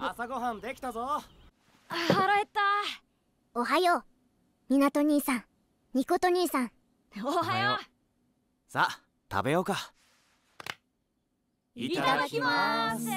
朝ごはんできたぞ腹減ったおはよう港兄さんニコト兄さんおはようさあ食べようかいただきます